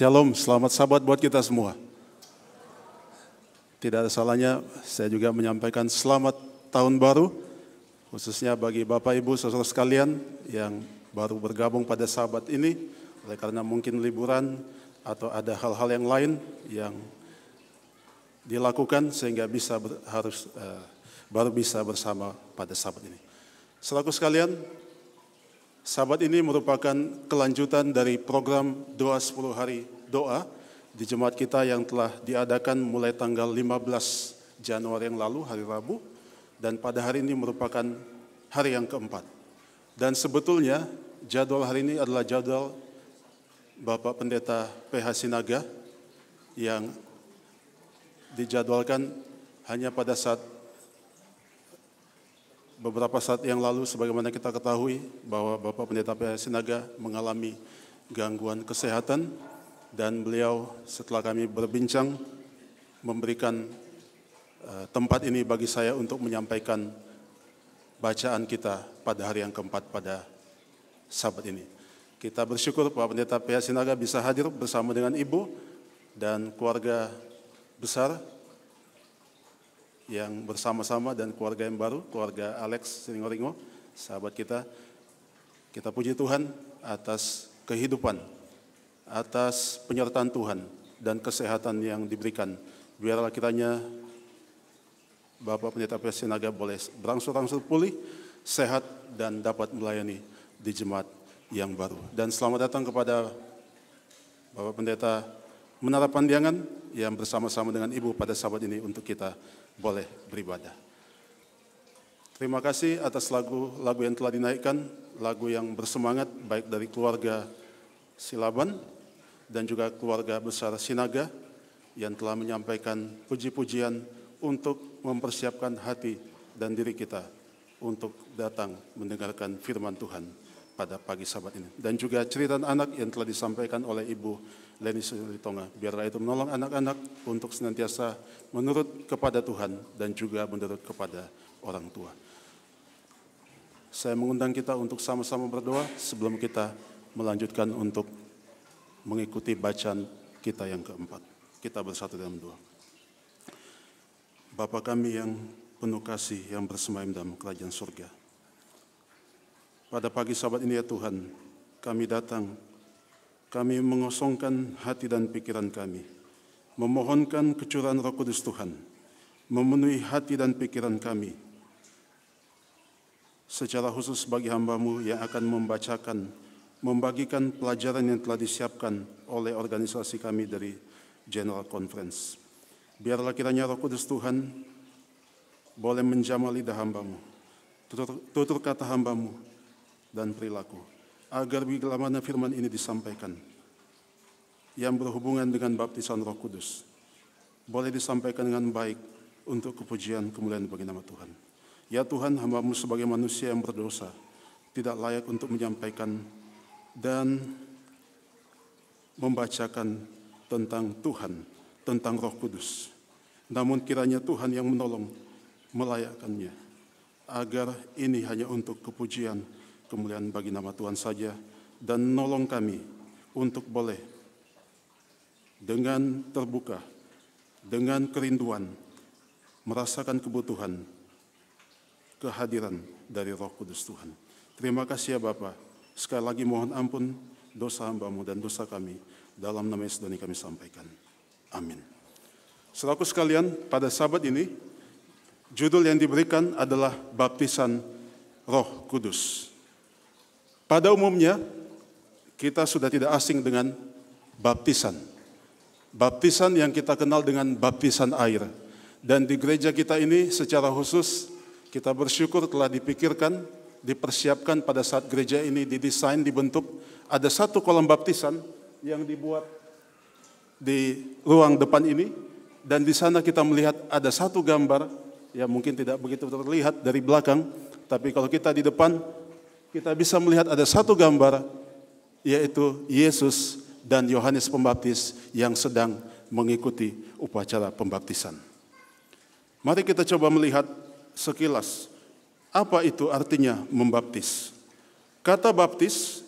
Shalom, selamat sahabat buat kita semua. Tidak ada salahnya saya juga menyampaikan selamat tahun baru, khususnya bagi Bapak Ibu saudara sekalian yang baru bergabung pada sahabat ini, oleh karena mungkin liburan atau ada hal-hal yang lain yang dilakukan sehingga bisa ber, harus uh, baru bisa bersama pada sahabat ini. Selaku sekalian, Sahabat ini merupakan kelanjutan dari program Doa 10 Hari Doa di jemaat kita yang telah diadakan mulai tanggal 15 Januari yang lalu, hari Rabu, dan pada hari ini merupakan hari yang keempat. Dan sebetulnya jadwal hari ini adalah jadwal Bapak Pendeta PH Sinaga yang dijadwalkan hanya pada saat beberapa saat yang lalu sebagaimana kita ketahui bahwa Bapak Pendeta PH Sinaga mengalami gangguan kesehatan dan beliau setelah kami berbincang memberikan uh, tempat ini bagi saya untuk menyampaikan bacaan kita pada hari yang keempat pada sabat ini. Kita bersyukur Bapak Pendeta PH Sinaga bisa hadir bersama dengan Ibu dan keluarga besar yang bersama-sama dan keluarga yang baru, keluarga Alex Siringoringo, sahabat kita. Kita puji Tuhan atas kehidupan, atas penyertaan Tuhan dan kesehatan yang diberikan. Biarlah kiranya Bapak Pendeta Pesinaga boleh berangsur-angsur pulih, sehat dan dapat melayani di jemaat yang baru. Dan selamat datang kepada Bapak Pendeta Menara Pandiangan yang bersama-sama dengan Ibu pada sahabat ini untuk kita boleh beribadah. Terima kasih atas lagu-lagu yang telah dinaikkan, lagu yang bersemangat baik dari keluarga Silaban dan juga keluarga besar Sinaga yang telah menyampaikan puji-pujian untuk mempersiapkan hati dan diri kita untuk datang mendengarkan firman Tuhan pada pagi sabat ini. Dan juga cerita anak yang telah disampaikan oleh Ibu Lenny Ritonga. Biarlah itu menolong anak-anak untuk senantiasa menurut kepada Tuhan dan juga menurut kepada orang tua. Saya mengundang kita untuk sama-sama berdoa sebelum kita melanjutkan untuk mengikuti bacaan kita yang keempat. Kita bersatu dalam doa. Bapa kami yang penuh kasih yang bersemayam dalam kerajaan surga. Pada pagi sahabat ini ya Tuhan, kami datang kami mengosongkan hati dan pikiran kami, memohonkan kecurahan roh kudus Tuhan, memenuhi hati dan pikiran kami, secara khusus bagi hambamu yang akan membacakan, membagikan pelajaran yang telah disiapkan oleh organisasi kami dari General Conference. Biarlah kiranya roh kudus Tuhan boleh menjamah lidah hambamu, tutur, tutur kata hambamu, dan perilaku agar bagaimana firman ini disampaikan yang berhubungan dengan baptisan Roh Kudus boleh disampaikan dengan baik untuk kepujian kemuliaan bagi nama Tuhan. Ya Tuhan, hambamu sebagai manusia yang berdosa tidak layak untuk menyampaikan dan membacakan tentang Tuhan, tentang Roh Kudus. Namun kiranya Tuhan yang menolong melayakannya agar ini hanya untuk kepujian kemuliaan bagi nama Tuhan saja, dan nolong kami untuk boleh dengan terbuka, dengan kerinduan, merasakan kebutuhan, kehadiran dari roh kudus Tuhan. Terima kasih ya Bapak. Sekali lagi mohon ampun dosa hambamu dan dosa kami. Dalam nama Yesus kami sampaikan. Amin. Selaku sekalian, pada sahabat ini, judul yang diberikan adalah Baptisan Roh Kudus. Pada umumnya, kita sudah tidak asing dengan baptisan. Baptisan yang kita kenal dengan baptisan air. Dan di gereja kita ini secara khusus, kita bersyukur telah dipikirkan, dipersiapkan pada saat gereja ini didesain, dibentuk. Ada satu kolam baptisan yang dibuat di ruang depan ini. Dan di sana kita melihat ada satu gambar, yang mungkin tidak begitu terlihat dari belakang, tapi kalau kita di depan, kita bisa melihat ada satu gambar, yaitu Yesus dan Yohanes Pembaptis yang sedang mengikuti upacara pembaptisan. Mari kita coba melihat sekilas apa itu artinya membaptis. Kata baptis,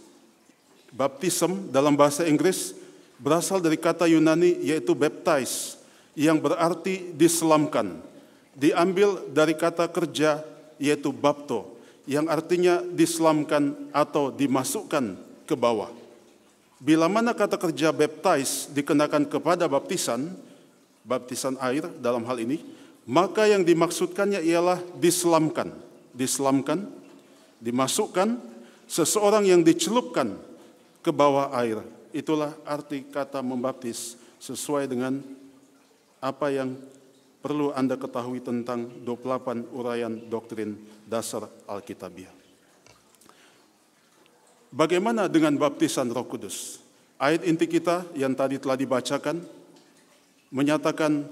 baptism dalam bahasa Inggris berasal dari kata Yunani yaitu baptize yang berarti diselamkan. Diambil dari kata kerja yaitu bapto yang artinya diselamkan atau dimasukkan ke bawah. Bila mana kata kerja baptize dikenakan kepada baptisan, baptisan air dalam hal ini, maka yang dimaksudkannya ialah diselamkan, diselamkan, dimasukkan seseorang yang dicelupkan ke bawah air. Itulah arti kata membaptis sesuai dengan apa yang perlu Anda ketahui tentang 28 uraian doktrin dasar Alkitabiah. Bagaimana dengan baptisan Roh Kudus? Ayat inti kita yang tadi telah dibacakan menyatakan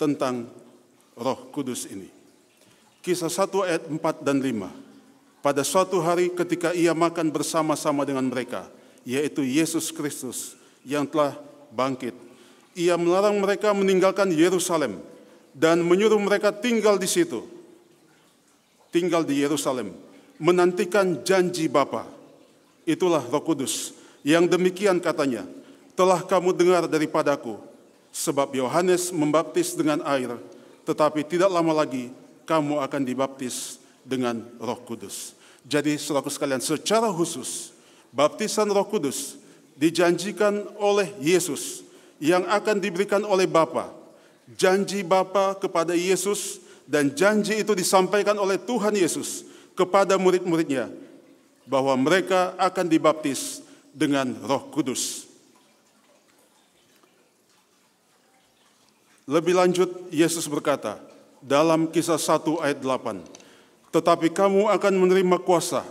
tentang Roh Kudus ini. Kisah 1 ayat 4 dan 5. Pada suatu hari ketika ia makan bersama-sama dengan mereka, yaitu Yesus Kristus yang telah bangkit, ia melarang mereka meninggalkan Yerusalem, dan menyuruh mereka tinggal di situ, tinggal di Yerusalem, menantikan janji Bapa. Itulah Roh Kudus yang demikian katanya, telah kamu dengar daripadaku, sebab Yohanes membaptis dengan air, tetapi tidak lama lagi kamu akan dibaptis dengan Roh Kudus. Jadi selaku sekalian, secara khusus baptisan Roh Kudus dijanjikan oleh Yesus yang akan diberikan oleh Bapa janji Bapa kepada Yesus dan janji itu disampaikan oleh Tuhan Yesus kepada murid-muridnya bahwa mereka akan dibaptis dengan Roh Kudus. Lebih lanjut Yesus berkata dalam kisah 1 ayat 8, "Tetapi kamu akan menerima kuasa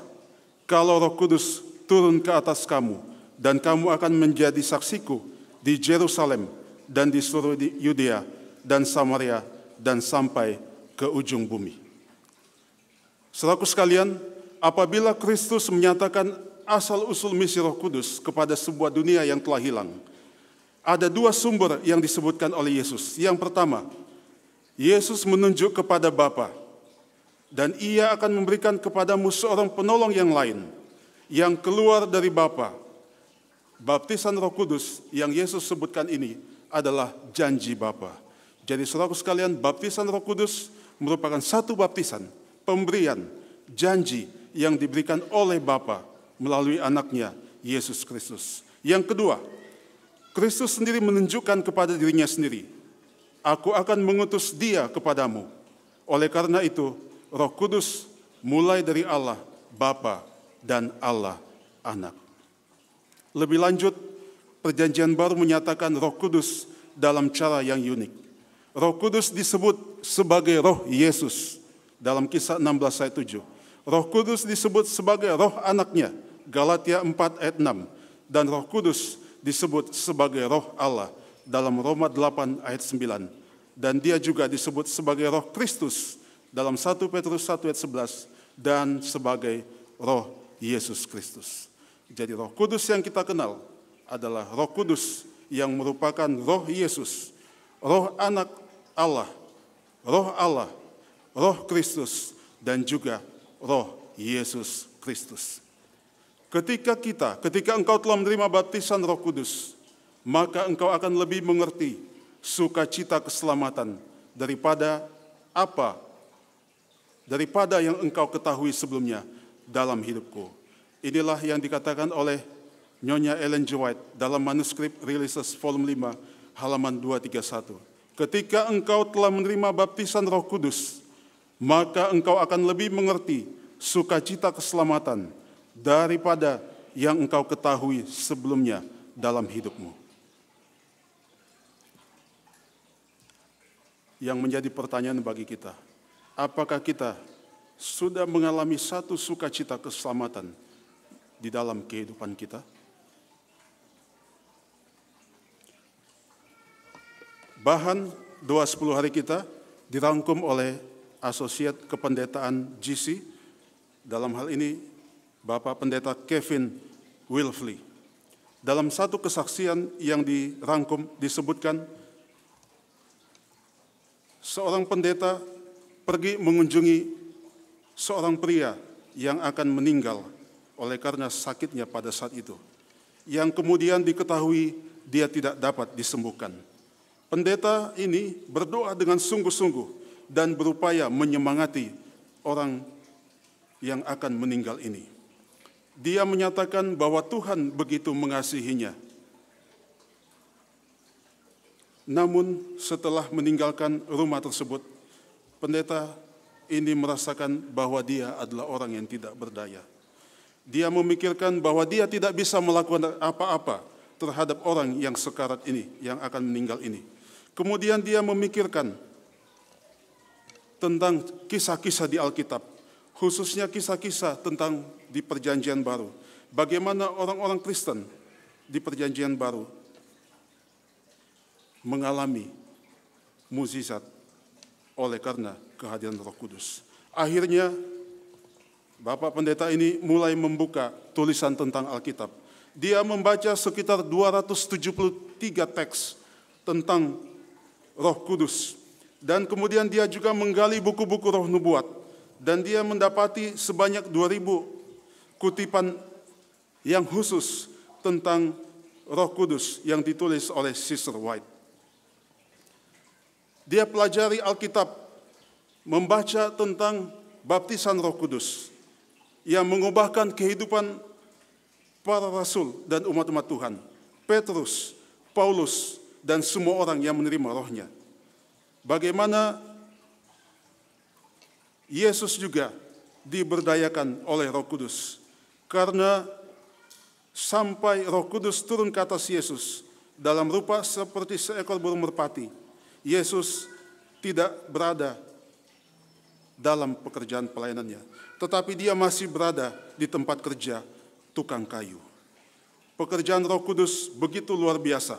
kalau Roh Kudus turun ke atas kamu dan kamu akan menjadi saksiku di Yerusalem dan di seluruh Yudea dan Samaria dan sampai ke ujung bumi. Selaku sekalian, apabila Kristus menyatakan asal-usul misi roh kudus kepada sebuah dunia yang telah hilang, ada dua sumber yang disebutkan oleh Yesus. Yang pertama, Yesus menunjuk kepada Bapa dan ia akan memberikan kepadamu seorang penolong yang lain yang keluar dari Bapa. Baptisan roh kudus yang Yesus sebutkan ini adalah janji Bapa. Jadi saudara sekalian baptisan roh kudus merupakan satu baptisan, pemberian, janji yang diberikan oleh Bapa melalui anaknya, Yesus Kristus. Yang kedua, Kristus sendiri menunjukkan kepada dirinya sendiri, Aku akan mengutus dia kepadamu. Oleh karena itu, roh kudus mulai dari Allah Bapa dan Allah Anak. Lebih lanjut, perjanjian baru menyatakan roh kudus dalam cara yang unik. Roh Kudus disebut sebagai roh Yesus dalam kisah 16 ayat 7. Roh Kudus disebut sebagai roh anaknya, Galatia 4 ayat 6. Dan roh Kudus disebut sebagai roh Allah dalam Roma 8 ayat 9. Dan dia juga disebut sebagai roh Kristus dalam 1 Petrus 1 ayat 11 dan sebagai roh Yesus Kristus. Jadi roh kudus yang kita kenal adalah roh kudus yang merupakan roh Yesus, roh anak Allah, Roh Allah, Roh Kristus, dan juga Roh Yesus Kristus. Ketika kita, ketika engkau telah menerima baptisan Roh Kudus, maka engkau akan lebih mengerti sukacita keselamatan daripada apa daripada yang engkau ketahui sebelumnya dalam hidupku. Inilah yang dikatakan oleh Nyonya Ellen G. White dalam manuskrip Releases Volume 5 halaman 231 ketika engkau telah menerima baptisan Roh Kudus, maka engkau akan lebih mengerti sukacita keselamatan daripada yang engkau ketahui sebelumnya dalam hidupmu. Yang menjadi pertanyaan bagi kita, apakah kita sudah mengalami satu sukacita keselamatan di dalam kehidupan kita? Bahan doa 10 hari kita dirangkum oleh Asosiat Kependetaan GC, dalam hal ini Bapak Pendeta Kevin Wilfley. Dalam satu kesaksian yang dirangkum disebutkan, seorang pendeta pergi mengunjungi seorang pria yang akan meninggal oleh karena sakitnya pada saat itu, yang kemudian diketahui dia tidak dapat disembuhkan. Pendeta ini berdoa dengan sungguh-sungguh dan berupaya menyemangati orang yang akan meninggal ini. Dia menyatakan bahwa Tuhan begitu mengasihinya. Namun setelah meninggalkan rumah tersebut, pendeta ini merasakan bahwa dia adalah orang yang tidak berdaya. Dia memikirkan bahwa dia tidak bisa melakukan apa-apa terhadap orang yang sekarat ini, yang akan meninggal ini Kemudian dia memikirkan tentang kisah-kisah di Alkitab, khususnya kisah-kisah tentang di Perjanjian Baru. Bagaimana orang-orang Kristen di Perjanjian Baru mengalami mukjizat oleh karena kehadiran Roh Kudus. Akhirnya Bapak Pendeta ini mulai membuka tulisan tentang Alkitab. Dia membaca sekitar 273 teks tentang Roh Kudus. Dan kemudian dia juga menggali buku-buku roh nubuat. Dan dia mendapati sebanyak 2000 kutipan yang khusus tentang roh kudus yang ditulis oleh Sister White. Dia pelajari Alkitab, membaca tentang baptisan roh kudus yang mengubahkan kehidupan para rasul dan umat-umat Tuhan. Petrus, Paulus, dan semua orang yang menerima rohnya. Bagaimana Yesus juga diberdayakan oleh roh kudus. Karena sampai roh kudus turun ke atas Yesus dalam rupa seperti seekor burung merpati, Yesus tidak berada dalam pekerjaan pelayanannya, tetapi dia masih berada di tempat kerja tukang kayu. Pekerjaan Roh Kudus begitu luar biasa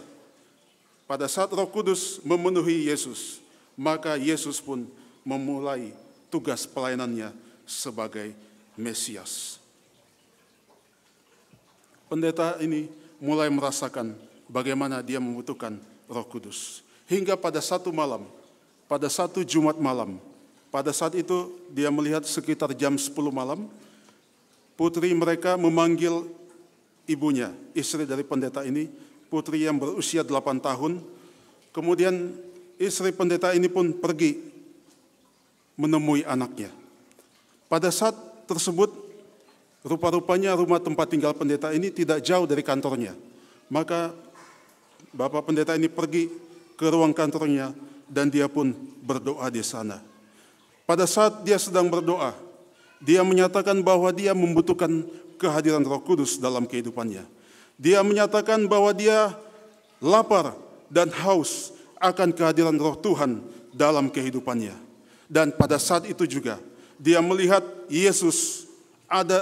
pada saat Roh Kudus memenuhi Yesus, maka Yesus pun memulai tugas pelayanannya sebagai Mesias. Pendeta ini mulai merasakan bagaimana dia membutuhkan Roh Kudus. Hingga pada satu malam, pada satu Jumat malam, pada saat itu dia melihat sekitar jam 10 malam, putri mereka memanggil ibunya, istri dari pendeta ini, putri yang berusia 8 tahun. Kemudian istri pendeta ini pun pergi menemui anaknya. Pada saat tersebut, rupa-rupanya rumah tempat tinggal pendeta ini tidak jauh dari kantornya. Maka Bapak pendeta ini pergi ke ruang kantornya dan dia pun berdoa di sana. Pada saat dia sedang berdoa, dia menyatakan bahwa dia membutuhkan kehadiran Roh Kudus dalam kehidupannya. Dia menyatakan bahwa dia lapar dan haus akan kehadiran roh Tuhan dalam kehidupannya. Dan pada saat itu juga dia melihat Yesus ada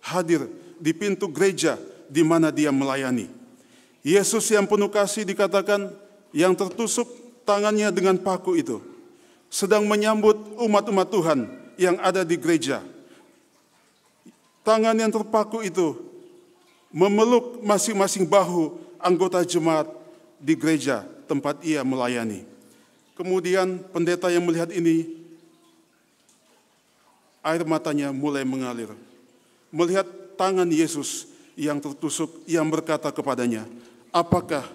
hadir di pintu gereja di mana dia melayani. Yesus yang penuh kasih dikatakan yang tertusuk tangannya dengan paku itu sedang menyambut umat-umat Tuhan yang ada di gereja. Tangan yang terpaku itu memeluk masing-masing bahu anggota jemaat di gereja tempat ia melayani. Kemudian pendeta yang melihat ini, air matanya mulai mengalir. Melihat tangan Yesus yang tertusuk, yang berkata kepadanya, apakah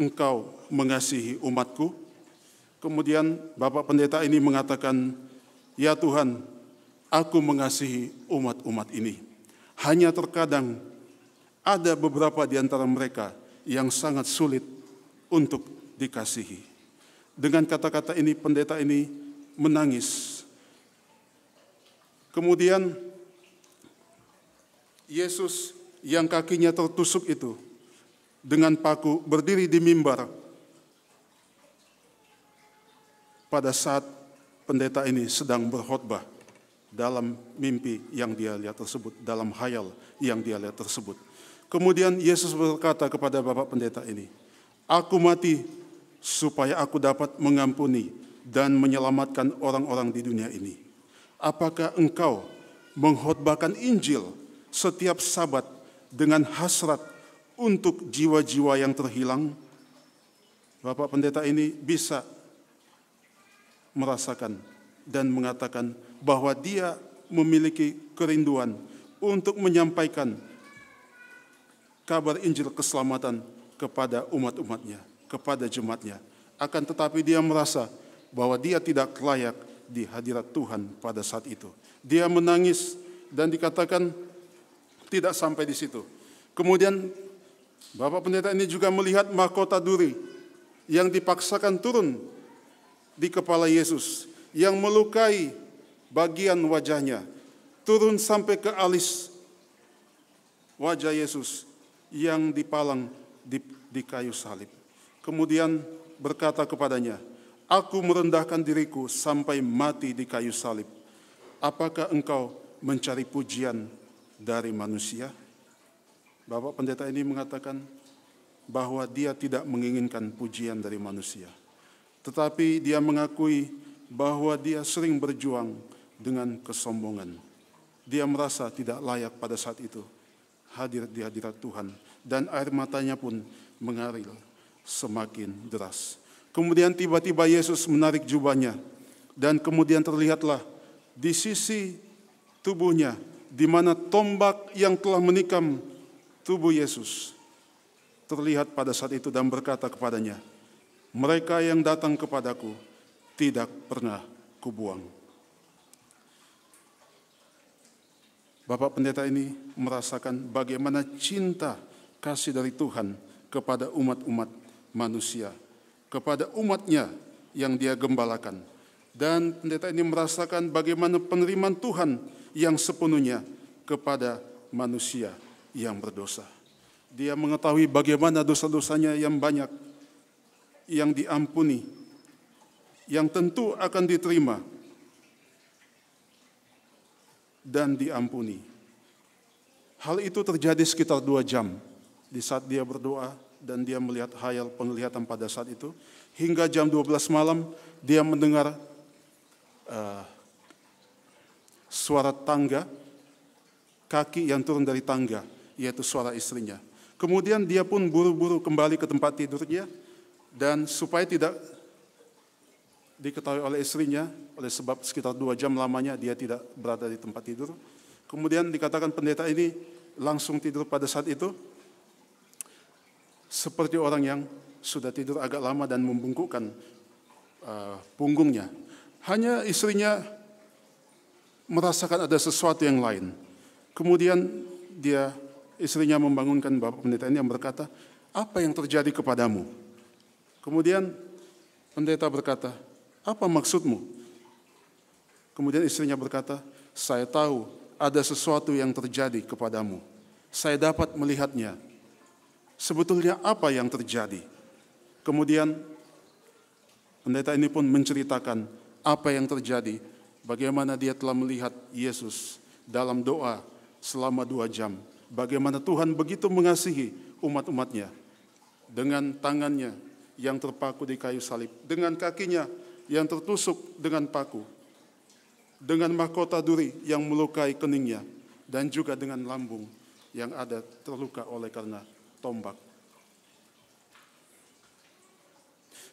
engkau mengasihi umatku? Kemudian Bapak Pendeta ini mengatakan, ya Tuhan, aku mengasihi umat-umat ini. Hanya terkadang ada beberapa di antara mereka yang sangat sulit untuk dikasihi. Dengan kata-kata ini, pendeta ini menangis. Kemudian Yesus yang kakinya tertusuk itu dengan paku berdiri di mimbar pada saat pendeta ini sedang berkhutbah dalam mimpi yang dia lihat tersebut, dalam hayal yang dia lihat tersebut. Kemudian Yesus berkata kepada Bapak Pendeta ini, Aku mati supaya aku dapat mengampuni dan menyelamatkan orang-orang di dunia ini. Apakah engkau menghotbahkan Injil setiap sabat dengan hasrat untuk jiwa-jiwa yang terhilang? Bapak pendeta ini bisa merasakan dan mengatakan bahwa dia memiliki kerinduan untuk menyampaikan kabar Injil keselamatan kepada umat-umatnya, kepada jemaatnya. Akan tetapi dia merasa bahwa dia tidak layak di hadirat Tuhan pada saat itu. Dia menangis dan dikatakan tidak sampai di situ. Kemudian Bapak pendeta ini juga melihat mahkota duri yang dipaksakan turun di kepala Yesus yang melukai bagian wajahnya turun sampai ke alis wajah Yesus yang dipalang di, di kayu salib. Kemudian berkata kepadanya, Aku merendahkan diriku sampai mati di kayu salib. Apakah engkau mencari pujian dari manusia? Bapak pendeta ini mengatakan bahwa dia tidak menginginkan pujian dari manusia. Tetapi dia mengakui bahwa dia sering berjuang dengan kesombongan. Dia merasa tidak layak pada saat itu hadir di hadirat Tuhan dan air matanya pun mengalir semakin deras. Kemudian tiba-tiba Yesus menarik jubahnya dan kemudian terlihatlah di sisi tubuhnya di mana tombak yang telah menikam tubuh Yesus terlihat pada saat itu dan berkata kepadanya, "Mereka yang datang kepadaku tidak pernah kubuang." Bapak pendeta ini merasakan bagaimana cinta kasih dari Tuhan kepada umat-umat manusia, kepada umatnya yang dia gembalakan. Dan pendeta ini merasakan bagaimana penerimaan Tuhan yang sepenuhnya kepada manusia yang berdosa. Dia mengetahui bagaimana dosa-dosanya yang banyak, yang diampuni, yang tentu akan diterima dan diampuni. Hal itu terjadi sekitar dua jam di saat dia berdoa dan dia melihat hayal penglihatan pada saat itu. Hingga jam 12 malam dia mendengar uh, suara tangga, kaki yang turun dari tangga, yaitu suara istrinya. Kemudian dia pun buru-buru kembali ke tempat tidurnya dan supaya tidak diketahui oleh istrinya oleh sebab sekitar dua jam lamanya dia tidak berada di tempat tidur. Kemudian dikatakan pendeta ini langsung tidur pada saat itu seperti orang yang sudah tidur agak lama dan membungkukkan uh, punggungnya. Hanya istrinya merasakan ada sesuatu yang lain. Kemudian dia istrinya membangunkan bapak pendeta ini yang berkata, apa yang terjadi kepadamu? Kemudian pendeta berkata, apa maksudmu? Kemudian istrinya berkata, saya tahu ada sesuatu yang terjadi kepadamu. Saya dapat melihatnya. Sebetulnya apa yang terjadi? Kemudian pendeta ini pun menceritakan apa yang terjadi, bagaimana dia telah melihat Yesus dalam doa selama dua jam. Bagaimana Tuhan begitu mengasihi umat-umatnya dengan tangannya yang terpaku di kayu salib, dengan kakinya yang tertusuk dengan paku, dengan mahkota duri yang melukai keningnya, dan juga dengan lambung yang ada terluka oleh karena tombak.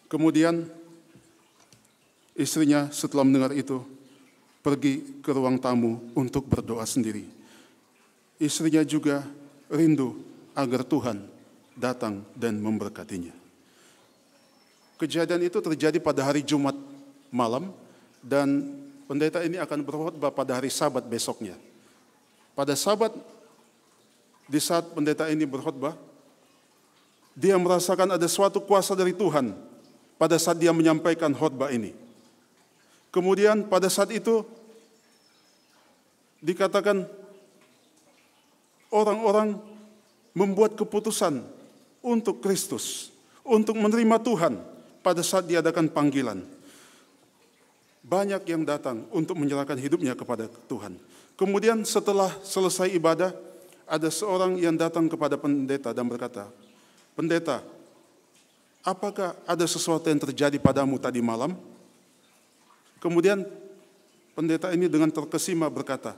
Kemudian istrinya setelah mendengar itu pergi ke ruang tamu untuk berdoa sendiri. Istrinya juga rindu agar Tuhan datang dan memberkatinya. Kejadian itu terjadi pada hari Jumat malam dan pendeta ini akan berkhotbah pada hari Sabat besoknya. Pada Sabat di saat pendeta ini berkhotbah, dia merasakan ada suatu kuasa dari Tuhan pada saat dia menyampaikan khotbah ini. Kemudian pada saat itu dikatakan orang-orang membuat keputusan untuk Kristus, untuk menerima Tuhan, pada saat diadakan panggilan. Banyak yang datang untuk menyerahkan hidupnya kepada Tuhan. Kemudian setelah selesai ibadah, ada seorang yang datang kepada pendeta dan berkata, Pendeta, apakah ada sesuatu yang terjadi padamu tadi malam? Kemudian pendeta ini dengan terkesima berkata,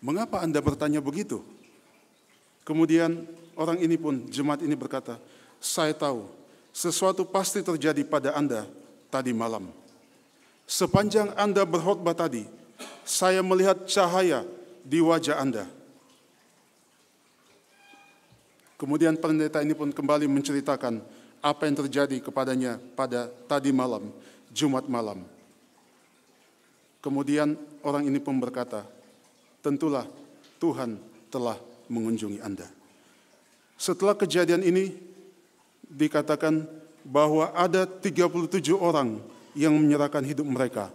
mengapa Anda bertanya begitu? Kemudian orang ini pun, jemaat ini berkata, saya tahu sesuatu pasti terjadi pada Anda tadi malam. Sepanjang Anda berkhotbah tadi, saya melihat cahaya di wajah Anda. Kemudian pendeta ini pun kembali menceritakan apa yang terjadi kepadanya pada tadi malam, Jumat malam. Kemudian orang ini pun berkata, "Tentulah Tuhan telah mengunjungi Anda." Setelah kejadian ini, dikatakan bahwa ada 37 orang yang menyerahkan hidup mereka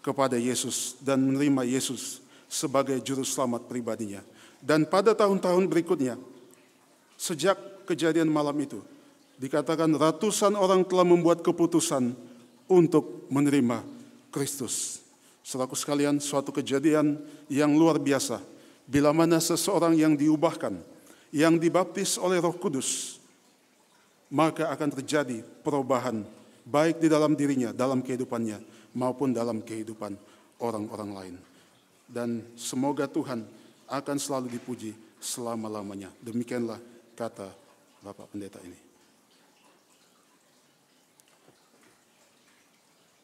kepada Yesus dan menerima Yesus sebagai juru selamat pribadinya. Dan pada tahun-tahun berikutnya, sejak kejadian malam itu, dikatakan ratusan orang telah membuat keputusan untuk menerima Kristus. Selaku sekalian, suatu kejadian yang luar biasa. Bila mana seseorang yang diubahkan, yang dibaptis oleh roh kudus, maka akan terjadi perubahan baik di dalam dirinya, dalam kehidupannya, maupun dalam kehidupan orang-orang lain. Dan semoga Tuhan akan selalu dipuji selama-lamanya. Demikianlah kata Bapak Pendeta ini.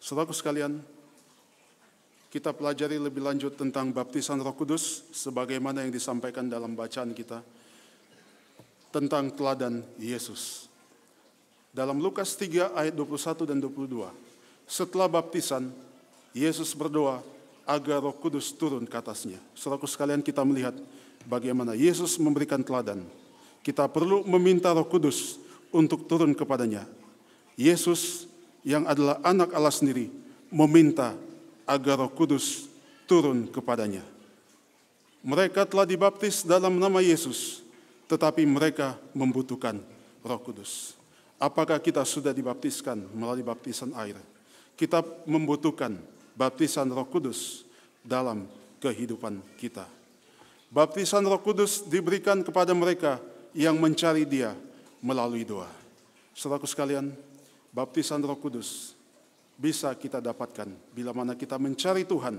Saudaraku sekalian, kita pelajari lebih lanjut tentang baptisan Roh Kudus sebagaimana yang disampaikan dalam bacaan kita tentang teladan Yesus. Dalam Lukas 3 ayat 21 dan 22, setelah baptisan, Yesus berdoa agar roh kudus turun ke atasnya. Selaku sekalian kita melihat bagaimana Yesus memberikan teladan. Kita perlu meminta roh kudus untuk turun kepadanya. Yesus yang adalah anak Allah sendiri meminta agar roh kudus turun kepadanya. Mereka telah dibaptis dalam nama Yesus, tetapi mereka membutuhkan roh kudus. Apakah kita sudah dibaptiskan melalui baptisan air? Kita membutuhkan baptisan Roh Kudus dalam kehidupan kita. Baptisan Roh Kudus diberikan kepada mereka yang mencari Dia melalui doa. Saudaraku sekalian, baptisan Roh Kudus bisa kita dapatkan bila mana kita mencari Tuhan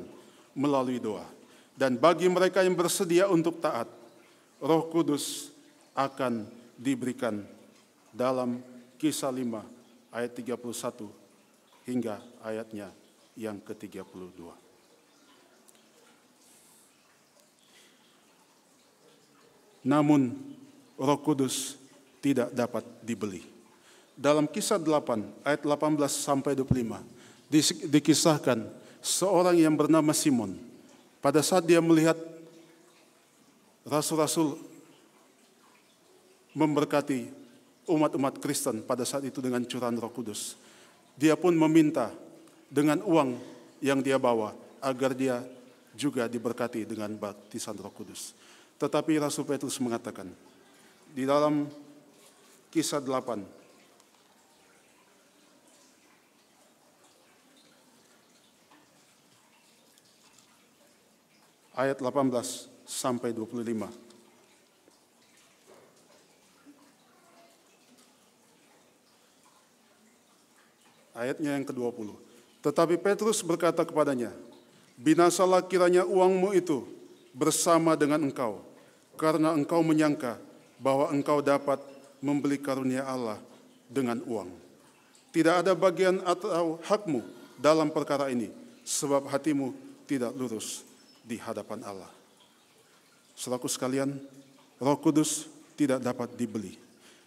melalui doa. Dan bagi mereka yang bersedia untuk taat, Roh Kudus akan diberikan dalam Kisah 5 ayat 31 hingga ayatnya yang ke-32. Namun Roh Kudus tidak dapat dibeli. Dalam kisah 8 ayat 18 sampai 25 dikisahkan seorang yang bernama Simon pada saat dia melihat rasul-rasul memberkati umat-umat Kristen pada saat itu dengan curahan Roh Kudus. Dia pun meminta dengan uang yang dia bawa agar dia juga diberkati dengan baptisan Roh Kudus. Tetapi Rasul Petrus mengatakan di dalam kisah 8 ayat 18 sampai 25. Ayatnya yang ke-20. Tetapi Petrus berkata kepadanya, Binasalah kiranya uangmu itu bersama dengan engkau, karena engkau menyangka bahwa engkau dapat membeli karunia Allah dengan uang. Tidak ada bagian atau hakmu dalam perkara ini, sebab hatimu tidak lurus di hadapan Allah. Selaku sekalian, roh kudus tidak dapat dibeli.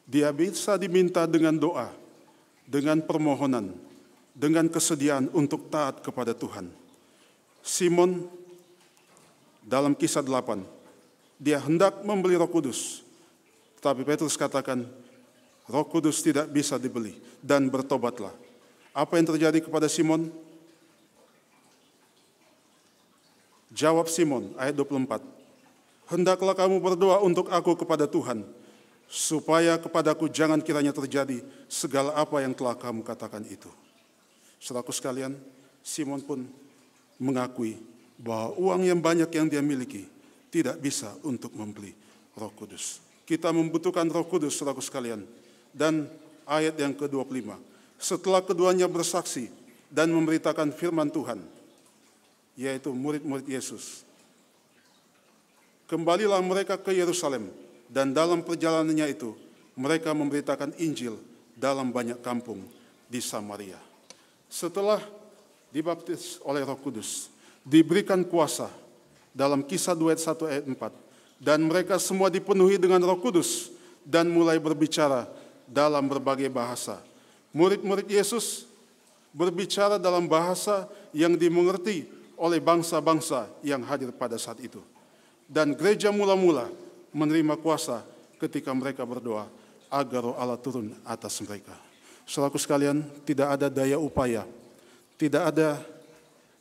Dia bisa diminta dengan doa, dengan permohonan, dengan kesediaan untuk taat kepada Tuhan. Simon dalam kisah 8, dia hendak membeli roh kudus, tapi Petrus katakan, roh kudus tidak bisa dibeli, dan bertobatlah. Apa yang terjadi kepada Simon? Jawab Simon, ayat 24, Hendaklah kamu berdoa untuk aku kepada Tuhan, supaya kepadaku jangan kiranya terjadi segala apa yang telah kamu katakan itu. Setelahku sekalian, Simon pun mengakui bahwa uang yang banyak yang dia miliki tidak bisa untuk membeli roh kudus. Kita membutuhkan roh kudus, setelahku sekalian. Dan ayat yang ke-25, setelah keduanya bersaksi dan memberitakan firman Tuhan, yaitu murid-murid Yesus, kembalilah mereka ke Yerusalem dan dalam perjalanannya itu mereka memberitakan Injil dalam banyak kampung di Samaria. Setelah dibaptis oleh Roh Kudus, diberikan kuasa dalam kisah 2 ayat 1 ayat 4 dan mereka semua dipenuhi dengan Roh Kudus dan mulai berbicara dalam berbagai bahasa. Murid-murid Yesus berbicara dalam bahasa yang dimengerti oleh bangsa-bangsa yang hadir pada saat itu. Dan gereja mula-mula menerima kuasa ketika mereka berdoa agar roh Allah turun atas mereka. Selaku sekalian, tidak ada daya upaya, tidak ada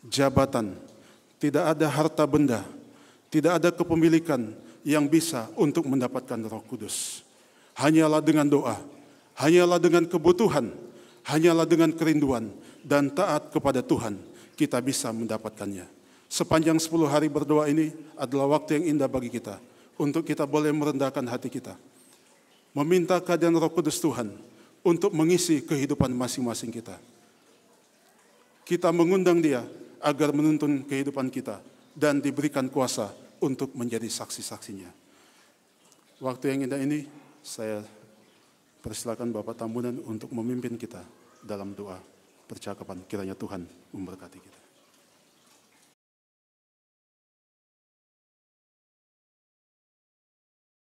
jabatan, tidak ada harta benda, tidak ada kepemilikan yang bisa untuk mendapatkan roh kudus. Hanyalah dengan doa, hanyalah dengan kebutuhan, hanyalah dengan kerinduan dan taat kepada Tuhan kita bisa mendapatkannya. Sepanjang 10 hari berdoa ini adalah waktu yang indah bagi kita untuk kita boleh merendahkan hati kita. Meminta keadaan roh kudus Tuhan untuk mengisi kehidupan masing-masing kita. Kita mengundang dia agar menuntun kehidupan kita dan diberikan kuasa untuk menjadi saksi-saksinya. Waktu yang indah ini saya persilakan Bapak Tambunan untuk memimpin kita dalam doa percakapan kiranya Tuhan memberkati kita.